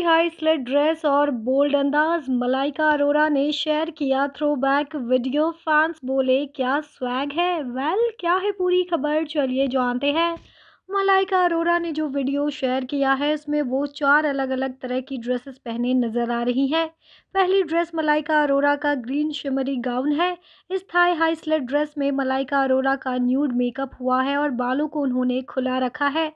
इंतहाई high slit dress और bold अंदाज मलाइका अरोरा ने शेयर किया थ्रोबैक वीडियो फैंस बोले क्या स्वैग है वेल well, क्या है पूरी खबर चलिए जानते हैं मलाइका अरोरा ने जो वीडियो शेयर किया है उसमें वो चार अलग अलग तरह की ड्रेसेस पहने नजर आ रही हैं पहली ड्रेस मलाइका अरोरा का ग्रीन शिमरी गाउन है इस थाई हाई स्लेट ड्रेस में मलाइका अरोरा का न्यूड मेकअप हुआ है और बालों को उन्होंने खुला रखा है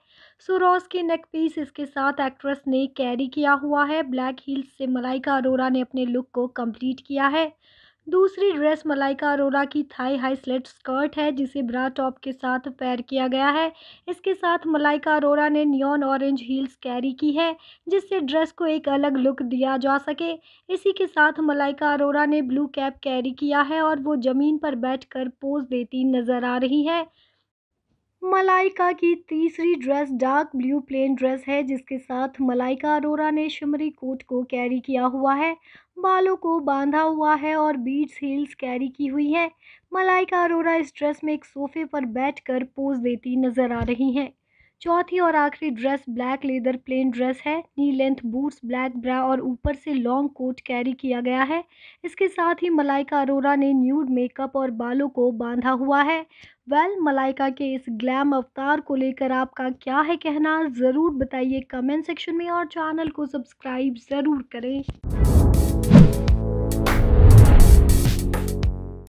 सुरोस की नेक पीस इसके साथ एक्ट्रेस ने कैरी किया हुआ है ब्लैक हील्स से मलाइका अरोरा ने अपने लुक को कम्प्लीट किया है दूसरी ड्रेस मलाइका अरोरा की थाई हाई स्लेट स्कर्ट है जिसे ब्रा टॉप के साथ पैर किया गया है इसके साथ मलाइका अरोरा ने नियॉन ऑरेंज हील्स कैरी की है जिससे ड्रेस को एक अलग लुक दिया जा सके इसी के साथ मलाइका अरोरा ने ब्लू कैप कैरी किया है और वो ज़मीन पर बैठकर पोज देती नज़र आ रही है मलाइका की तीसरी dress dark blue plain dress है जिसके साथ मलाइका अरोरा ने शिमरी कोट को कैरी किया हुआ है बालों को बांधा हुआ है और बीट्स हील्स कैरी की हुई है मलाइका अरोरा इस ड्रेस में एक सोफे पर बैठकर पोज देती नजर आ रही हैं चौथी और आखिरी dress black leather plain dress है knee length boots black bra और ऊपर से लॉन्ग कोट कैरी किया गया है इसके साथ ही मलाइका अरोरा ने न्यूड मेकअप और बालों को बांधा हुआ है वेल well, मलाइका के इस ग्लैम अवतार को लेकर आपका क्या है कहना ज़रूर बताइए कमेंट सेक्शन में और चैनल को सब्सक्राइब ज़रूर करें